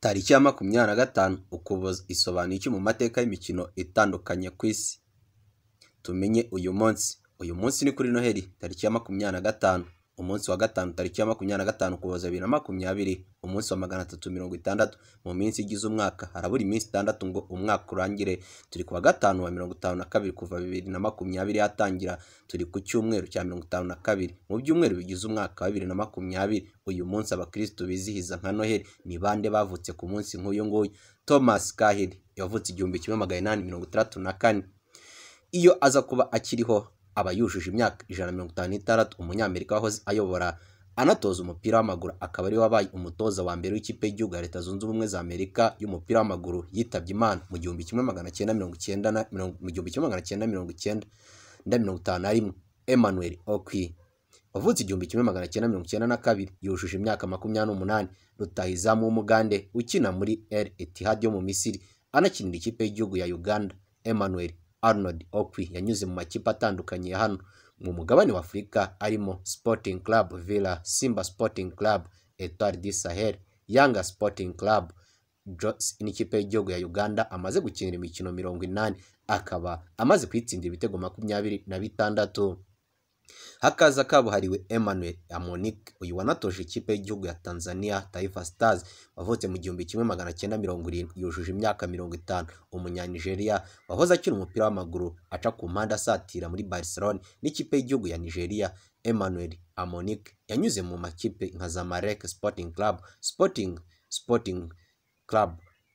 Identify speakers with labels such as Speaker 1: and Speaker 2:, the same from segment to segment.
Speaker 1: Tariki ya makumyabiri na gatanu Ukuboza isobanuye iki mu mateka y'imikino itandukanye ku isi? Tumenye uyu munsi. Uyu munsi ni kuri Noheli, tariki ya makumyabiri na gatanu. umunsi wa gatanu tariki ya makumyabiri na gatanu ukuboza bibiri na makumyabiri umunsi wa magana atatu mirongo itandatu mu minsi igize umwaka harabura iminsi itandatu ngo umwaka urangire turi kuwa gatanu wa mirongo itanu na kabiri kuva bibiri na makumyabiri yatangira turi ku cyumweru cya mirongo itanu na kabiri mu byumweru bigize umwaka wa bibiri na makumyabiri uyu munsi abakirisitu bizihiza nka noheli ni bande bavutse ku munsi nk'uyu nguyu thomas kahiri yavutse igihumbi kimwe magana inani mirongo itandatu na kane iyo aza kuba akiriho aba yujuje imyaka ijana na mirongo itanu n'itandatu umunyamerika wahoze ayobora anatoza umupira w'amaguru akaba ari wabaye umutoza wa mbere w'ikipe y'igihugu ya leta zunze ubumwe za amerika y'umupira w'amaguru yitabye imana mu gihumbi kimwe magana cyenda mirongo icyenda mu gihumbi kimwe magana cyenda mirongo icyenda na mirongo itanu na rimwe emmanuel okwi wavutse igihumbi kimwe magana cyenda mirongo icyenda na kabiri yujuje imyaka makumyabiri n'umunani rutahizamu w'umugande ukina muri el etihad yo mu misiri anakinira ikipe y'igihugu ya uganda emmanuel Arnold Okwi yanyuze mu makipe atandukanye hano mu mugabane wa Afurika arimo Sporting Club Villa Simba Sporting Club Etoile du Sahel Yanga Sporting Club n'ikipe y'igihugu ya Uganda amaze gukinira imikino mirongo inani akaba amaze kwitsindira ibitego makumyabiri na bitandatu hakaza kabuhariwe Emmanuel Amonik uyu wanatoje ikipe y'igihugu ya Tanzania Taifa Stars wavutse mu gihumbi kimwe magana cyenda mirongo irindwi yujuje imyaka mirongo itanu umunyanigeriya wahoze akina umupira w'amaguru aca ku mpande asatira muri Barcelona n'ikipe y'igihugu ya Nigeria Emmanuel Amonik yanyuze mu makipe nka Zamalek Sporting Club Sporting Sporting Club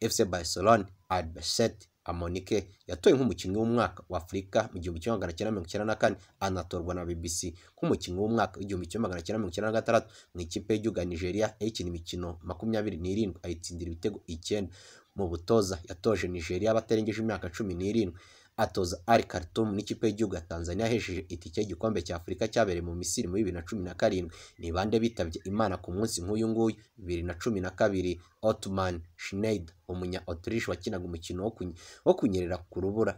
Speaker 1: FC Barcelona Albacete Amonike yatowe nk'umukinnyi w'umwaka w'Afurika mu gihumbi kimwe magana cyenda mirongo icyenda na kane anatorwa na BBC nk'umukinnyi w'umwaka w'igihumbi kimwe magana cyenda mirongo icyenda na gatandatu mu ikipe y'igihugu ya Nigeria yakina imikino makumyabiri n'irindwi ayitsindira ibitego icyenda mu butoza yatoje Nigeria batarengeje imyaka cumi n'irindwi. atoza Al Khartoum n'ikipe y'igihugu ya Tanzania yahesheje itike y'igikombe cya Afurika cyabereye mu Misiri muri bibiri na cumi na karindwi ni bande bitabye Imana ku munsi nk'uyu nguyu bibiri na cumi na kabiri Otman Schneider umunya Autriche wakinaga umukino wo kunyerera ku rubura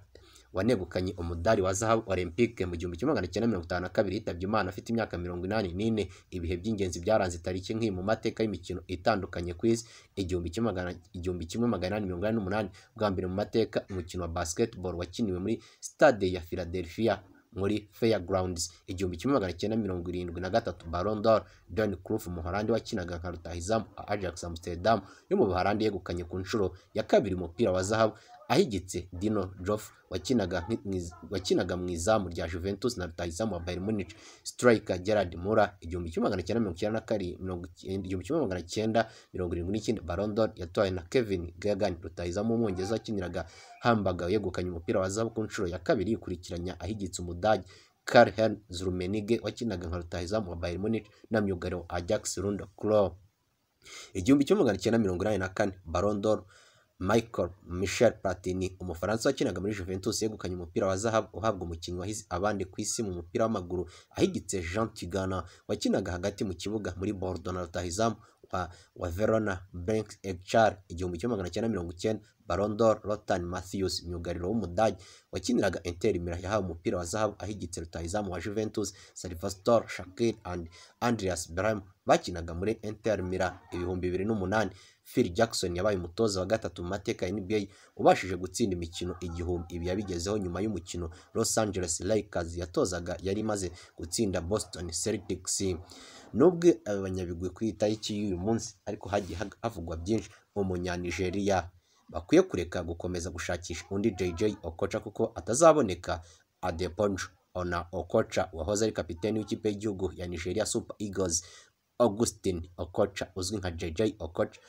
Speaker 1: wanegukanye umudari wa zahabu olympique mu gihumbi kimwe magana cyenda mirongo itanu na kabiri yitabye imana afite imyaka mirongo inani n'ine ibihe by'ingenzi byaranze itariki nk'iyi mu mateka y'imikino itandukanye ku isi igihumbi kimwe magana inani mirongo inani n'umunani bwa mbere mu mateka umukino wa basketball wakiniwe muri stade ya philadelphia muri fairgrounds igihumbi kimwe magana cyenda mirongo irindwi na gatatu baron d'or don cruf umuholandi wakinaga nka rutahizamu ajax amsterdam yo mu buholandi yegukanye ku nshuro ya kabiri umupira wa zahabu ahigitse Dino Joff wakinaga mu izamu rya Juventus na rutahizamu wa Bayern Munich striker Gerard Moura igihumbi kimwe magana cyenda mirongo icyenda na karindwi igihumbi kimwe magana cyenda mirongo irindwi n'icyenda Ballon d'Or na Kevin Gagan rutahizamu w'umwongereza wakiniraga Hamburger yegukanye umupira wa zahabu ku nshuro ya kabiri yikurikiranya ahigitse Umudage Karl Heinz Rummenigge wakinaga nka rutahizamu wa Bayern Munich na myugariro Ajax Rundo Klopp igihumbi kimwe magana cyenda mirongo inani na kane Ballon Michael Michel Platini umufaransa wakinaga muri Juventus yegukanye umupira wa zahabu uhabwa umukinnyi wahize abandi ku isi mu mupira w'amaguru ahigitse Jean Tigana wakinaga hagati mu kibuga muri Bordeaux na rutahizamu wa Verona Bank Ekchar igihumbi kimwe magana cyenda mirongo icyenda Ballon Rotan Lotan Matthews myugariro w'Umudage wakiniraga Inter Milan yahawe umupira wa zahabu ahigitse rutahizamu wa Juventus Salvatore Shakiri and Andreas Brahim bakinaga muri Inter Milan ibihumbi bibiri n'umunani Phil Jackson yabaye umutoza wa gatatu mu mateka ya NBA ubashije gutsinda imikino igihumbi ibi yabigezeho nyuma y'umukino Los Angeles Lakers yatozaga yari imaze gutsinda Boston Celtics nubwo abanyabigwi ku itariki y'uyu munsi ariko hagiye havugwa byinshi umunyanijeriya bakwiye kureka gukomeza gushakisha undi JJ Okocha kuko atazaboneka Adeponjo Ona Okocha wahoze ari kapiteni w'ikipe y'igihugu ya Nigeria Super Eagles Augustin Okocha uzwi nka JJ Okocha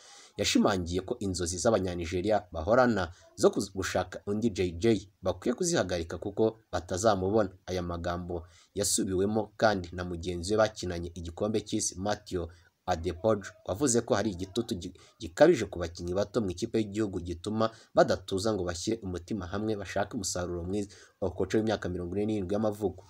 Speaker 1: yashimangiye ko inzozi z'abanyanijeriya bahorana zo gushaka undi JJ bakwiye kuzihagarika kuko batazamubona aya magambo yasubiwemo kandi na mugenzi we bakinanye igikombe cy'isi Matthew Adepoju wavuze ko hari igitutu gikabije ku bakinnyi bato mu ikipe y'igihugu gituma badatuza ngo bashyire umutima hamwe bashake umusaruro mwiza Okocha w'imyaka mirongo ine n'irindwi y'amavuko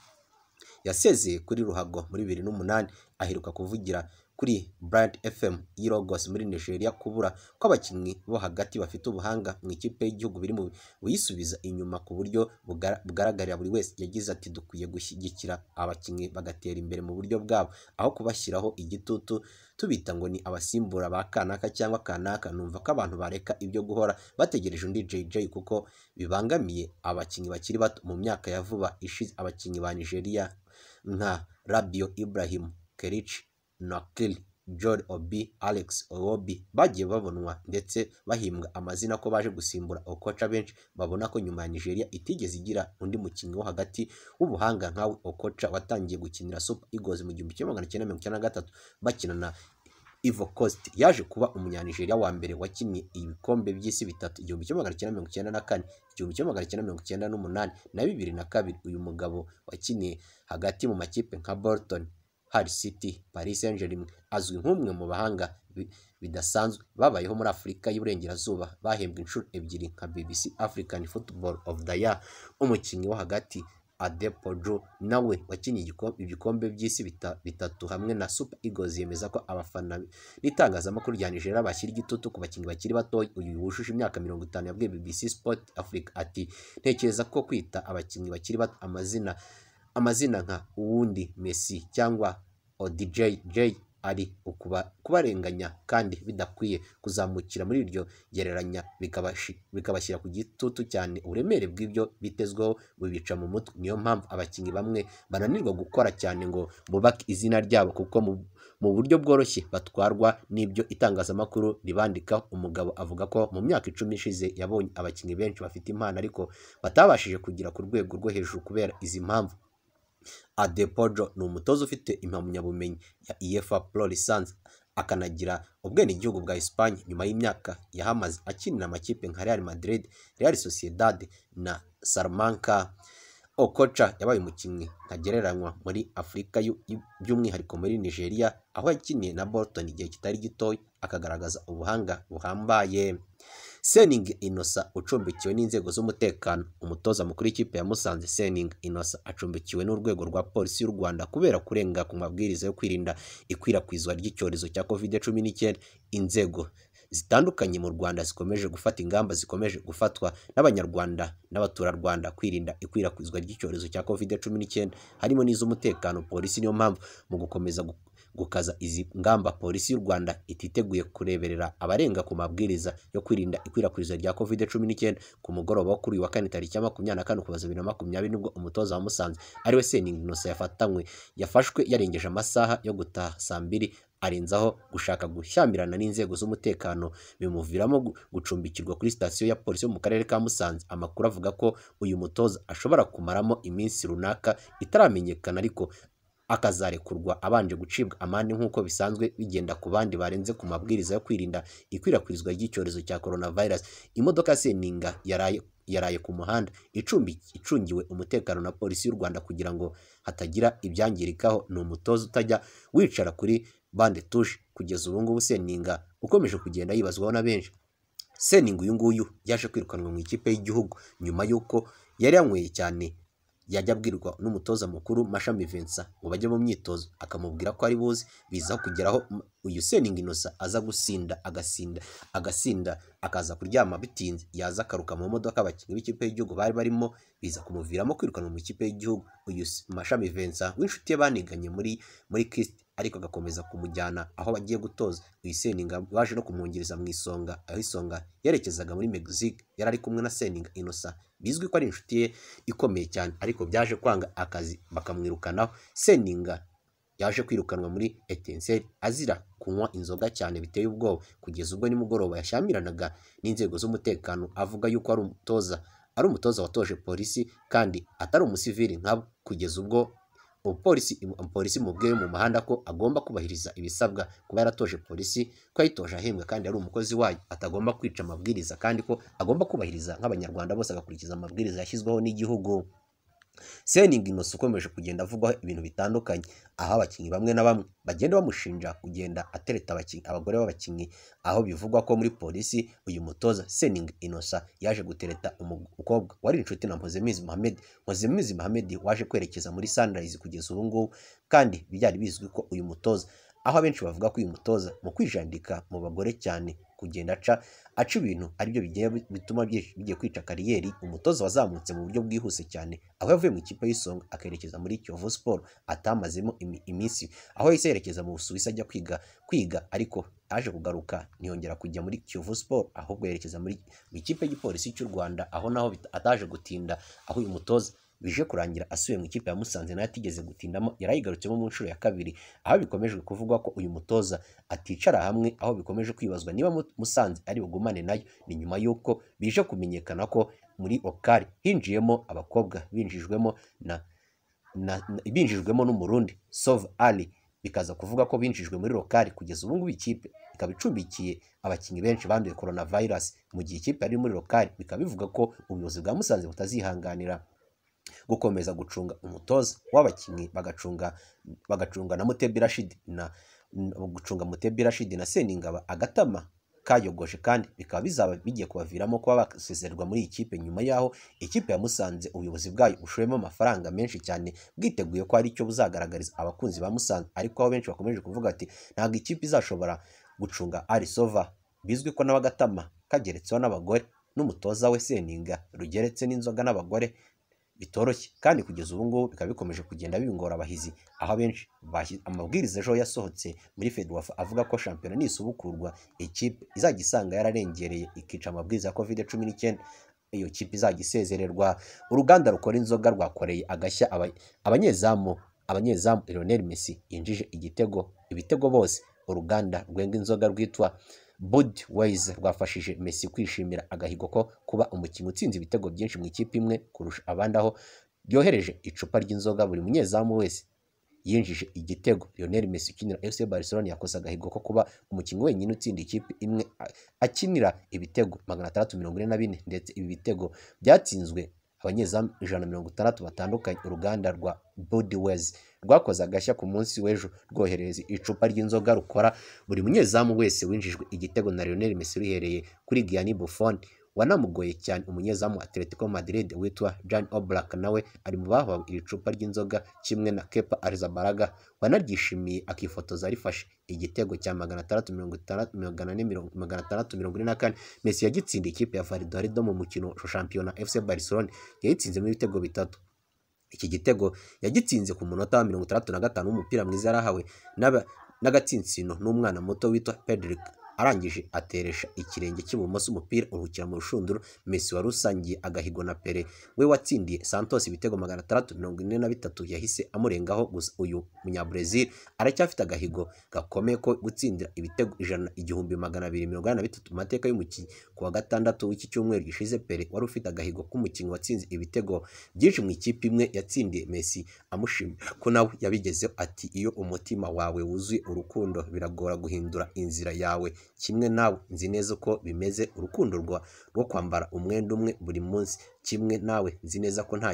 Speaker 1: yaseze kuri ruhago muri bibiri n'umunani aheruka kuvugira kuri Brand FM y'i muri Nigeria kubura kw'abakinnyi bo hagati bafite ubuhanga mu ikipe y'igihugu biri mu biyisubiza inyuma ku buryo bugaragarira buri wese yagize ati dukwiye gushyigikira abakinnyi bagatera imbere mu buryo bwabo aho kubashyiraho igitutu tubita ngo ni abasimbura ba kanaka cyangwa kanaka numva ko abantu bareka ibyo guhora bategereje undi JJ kuko bibangamiye abakinnyi bakiri bato mu myaka ya vuba ishize abakinnyi ba Nigeria nka Rabio Ibrahim Kerichi Noakhil Joel Obi Alex Iwobi bagiye babonwa ndetse bahimbwa amazina ko baje gusimbura Okocha benshi babona ko nyuma ya Nigeria itigeze igira undi mukinnyi wo hagati w'ubuhanga nkawe Okocha watangiye gukinira Super Eagles mu gihumbi kimwe magana cyenda mirongo icyenda na gatatu bakina na Ivory Coast yaje kuba umunyanigeriya wa mbere wakinnye ibikombe by'isi bitatu igihumbi kimwe magana cyenda mirongo icyenda na kane igihumbi kimwe magana cyenda mirongo icyenda n'umunani na bibiri na kabiri uyu mugabo wakiniye hagati mu makipe nka Bolton Hull City, Paris Saint Germain azwi nk'umwe mu bahanga bidasanzwe babayeho muri Afurika y'Iburengerazuba bahembwe inshuro ebyiri nka BBC African Football of the Year umukinnyi wo hagati Adepoju nawe wakinnye ibikombe by'isi bitatu hamwe na Super Eagles yemeza ko abafana n'itangazamakuru rya Nigeria bashyira igitutu ku bakinnyi bakiri bato uyu wujuje imyaka mirongo itanu yabwiye BBC Sport Africa ati ntekereza ko kwita abakinnyi bakiri bato amazina amazina nka uwundi Messi cyangwa ODJ J ari kubarenganya kandi bidakwiye kuzamukira muri iryo gereranya bikabashyira ku gitutu cyane uburemere bw'ibyo bitezweho bubica mu mutwe niyo mpamvu abakinnyi bamwe bananirwa gukora cyane ngo bubake izina ryabo kuko mu buryo bworoshye batwarwa n'ibyo itangazamakuru ribandika umugabo avuga ko mu myaka icumi ishize yabonye abakinnyi benshi bafite impano ariko batabashije kugera ku rwego rwo hejuru kubera izi mpamvu Adepodro ni umutoza ufite impamyabumenyi ya EFA Pro License akanagira ubwenegihugu bwa Espagne nyuma y'imyaka yahamaze akinira amakipe nka Real Madrid, Real Sociedad na Salamanca. Okocha yabaye umukinnyi ntagereranywa muri Afurika by'umwihariko muri Nigeria aho yakiniye na Bolton igihe kitari gito akagaragaza ubuhanga buhambaye. seningi inosa ucumbikiwe n'inzego z'umutekano umutoza mukuru w'ikipe ya musanze seningi inosa acumbikiwe n'urwego rwa polisi y'u rwanda kubera kurenga ku mabwiriza yo kwirinda ikwirakwizwa ry'icyorezo cya kovide cumi n'icyenda inzego zitandukanye mu Rwanda zikomeje gufata ingamba zikomeje gufatwa n'abanyarwanda n'abaturarwanda kwirinda ikwirakwizwa ry'icyorezo cya covid cumi n'icyenda harimo n'iz'umutekano polisi niyo mpamvu mu gukomeza gukaza izi ngamba polisi y'u Rwanda ititeguye kureberera abarenga ku mabwiriza yo kwirinda ikwirakwiza rya covid cumi n'icyenda ku mugoroba wo kuri uyu wa kane tariki ya makumyabiri na kane ukuboza bibiri na makumyabiri nibwo umutoza wa Musanze ariwe Seninga Innocent yafatanywe yafashwe yarengeje amasaha yo gutaha saa mbiri arenzaho gushaka gushyamirana n'inzego z'umutekano bimuviramo gucumbikirwa kuri sitasiyo ya polisi yo mu karere ka Musanze amakuru avuga ko uyu mutoza ashobora kumaramo iminsi runaka itaramenyekana ariko akazarekurwa abanje gucibwa amande nk'uko bisanzwe bigenda ku bandi barenze ku mabwiriza yo kwirinda ikwirakwizwa ry'icyorezo cya coronavirus imodoka ya seninga yaraye yaraye ku muhanda icungiwe umutekano na polisi y'u Rwanda kugira ngo hatagira ibyangirikaho ni umutoza utajya wicara kuri bande tushe kugeza ubu ngubu seninga ukomeje kugenda yibazwaho na benshi seninga uyu nguyu yaje kwirukanwa mu ikipe y'igihugu nyuma y'uko yari yanyweye cyane yajya abwirwa n'umutoza mukuru mashami Vincent ngo bajye mu myitozo akamubwira ko ari buzi biza kugeraho uyu seningi inosa aza gusinda agasinda agasinda akaza kuryama bitinze yaza akaruka mu modoka abakinnyi b'ikipe y'igihugu bari barimo biza kumuviramo kwirukanwa mu ikipe y'igihugu uyu mashami Vincent w'inshuti ye baniganye muri muri Kristi ariko agakomeza kumujyana aho bagiye gutoza uyu seninga baje no kumwungiriza mu isonga aho isonga yerekezaga muri mexique yari ari kumwe na seninga inosa bizwi ko ari inshuti ye ikomeye cyane ariko byaje kwanga akazi bakamwirukanaho seninga yaje kwirukanwa muri etenseri azira kunywa inzoga cyane biteye ubwoba kugeza ubwo nimugoroba yashyamiranaga n'inzego z'umutekano avuga yuko ari umutoza ari umutoza watoje polisi kandi atari umusivili nka kugeza ubwo umupolisi mubwire mu muhanda ko agomba kubahiriza ibisabwa kuba yaratoje polisi ko yayitoje ahembwa kandi ari umukozi wayo atagomba kwica amabwiriza kandi ko agomba kubahiriza nk'abanyarwanda bose agakurikiza amabwiriza yashyizweho n'igihugu. seningi innocent ukomeje kugenda avugwaho ibintu bitandukanye aho abakinnyi bamwe na bamwe bagenda bamushinja kugenda atereta abagore b'abakinnyi aho bivugwa ko muri polisi uyu mutoza seningi innocent yaje gutereta umukobwa wari inshuti na mpuzemizi muhammed mpuzemizi muhammed waje kwerekeza muri sunrise kugeza ubu ngubu kandi byari bizwi ko uyu mutoza aho abenshi bavuga ko uyu mutoza mu kwijandika mu bagore cyane kugenda aca aca ibintu aribyo bituma bigiye kwica kariyeri umutoza wazamutse mu buryo bwihuse cyane aho yavuye mu ikipe y'isonga akerekeza muri Kiyovu Sport atamazemo iminsi aho yahise yerekeza mu Busuwisi ajya kwiga kwiga ariko aje kugaruka ntiyongera kujya muri Kiyovu Sport ahubwo yerekeza muri ikipe y'igipolisi cy'u Rwanda aho naho ataje gutinda aho uyu mutoza bije kurangira asubiye mu ikipe ya Musanze nayo atigeze gutindamo yarayigarutsemo mu nshuro ya kabiri aho bikomeje kuvugwa ko uyu mutoza aticara hamwe aho bikomeje kwibazwa niba Musanze ari bugumane nayo ni nyuma y'uko bije kumenyekana ko muri okari hinjiyemo abakobwa binjijwemo na binjijwemo n'umurundi sove ali bikaza kuvuga ko binjijwe muri lokari kugeza ubu ngubu ikipe ikaba icumbikiye abakinnyi benshi banduye korona virusi mu gihe ikipe ari muri lokari bikaba bivuga ko ubuyobozi bwa musanze butazihanganira gukomeza gucunga umutoza w'abakinnyi bagacunga bagacunga na Mutebi Rashid na gucunga Mutebi Rashid na Seningaba agatama kayogoje kandi bikaba bizaba bigiye kubaviramo kuba basezerwa muri iyi kipe nyuma y'aho ikipe yamusanze ubuyobozi bwayo bushoyemo amafaranga menshi cyane bwiteguye ko hari icyo buzagaragariza abakunzi ba Musanze ariko aho benshi bakomeje kuvuga ati ntabwo ikipe izashobora gucunga Arisova bizwi ko n'abagatama kageretseho n'abagore n'umutoza we Seninga rugeretse n'inzoga n'abagore bitoroshye kandi kugeza ubu ngubu bikaba bikomeje kugenda bibingora abahizi aho abenshi amabwiriza ejo yasohotse muri fedwafa avuga ko shampiyona nisubukurwa ikipe izajya isanga yararengereye ikica amabwiriza ya covid cumi n'icyenda iyo kipe izajya isezererwa uruganda rukora inzoga rwakoreye agashya abanyezamu abanyezamu Lionel Messi yinjije igitego ibitego bose uruganda rwenga inzoga rwitwa Bodi Wayiza rwafashije Messi kwishimira agahigo ko kuba umukinnyi utsinze ibitego byinshi mu ikipe imwe kurusha abandi aho ryohereje icupa ry'inzoga buri munyezamu wese yinjije igitego Lionel Messi ukinira FC Barcelona yakoze agahigo ko kuba umukinnyi wenyine utsinda ikipe imwe akinira ibitego magana atandatu mirongo ine na bine ndetse ibi bitego byatsinzwe abanyezamu ijana na mirongo itandatu batandukanye uruganda rwa Budweiser rwakoze agashya ku munsi w'ejo rwohereza icupa ry'inzoga rukora buri munyezamu wese winjijwe igitego na Lionel Messi ruhereye kuri Gianni Buffon wanamugoye cyane umunyezamu wa Atletico Madrid witwa Jan Oblak nawe ari mu bahawe iri cupa ry'inzoga kimwe na Kepa Arrizabalaga wanaryishimiye akifotoza rifashe igitego cya magana atandatu mirongo mirongo ine na kane Messi yagitsindiye ikipe ya Valladolid mu mukino shampiyona FC Barcelona yayitsinzemo ibitego bitatu iki gitego yagitsinze ku munota wa mirongo itandatu na gatanu w'umupira mwiza yari ahawe n'agatsinsino n'umwana muto witwa Pedrick arangije ateresha ikirenge cy'ibumoso umupira uruhukira mu rushundura Messi wari usangiye agahigo na Pere we watsindiye Santos ibitego magana atandatu mirongo ine na bitatu yahise amurengaho gusa uyu munyabrazil aracyafite agahigo gakomeye ko gutsindira ibitego ijana igihumbi magana abiri mirongo inani na bitatu mu mateka y'umukinnyi ku wa gatandatu w'iki cyumweru gishize Pere wari ufite agahigo k'umukinnyi watsinze ibitego byinshi mu ikipe imwe yatsindiye Messi amushimira ko nawe yabigezeho ati iyo umutima wawe wuzuye urukundo biragora guhindura inzira yawe kimwe nawe nzi neza uko bimeze urukundo rwo kwambara umwenda umwe buri munsi kimwe nawe nzi neza ko nta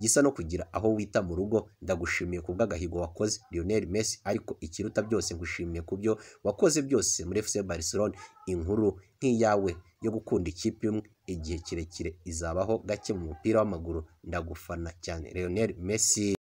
Speaker 1: gisa no kugira aho wita mu rugo ndagushimiye ku bw'agahigo wakoze Lionel Messi ariko ikiruta byose ngushimiye ku byo wakoze byose muri FC Barcelona inkuru nk'iyawe yo gukunda ikipe imwe igihe kirekire izabaho gake mu mupira w'amaguru ndagufana cyane Lionel Messi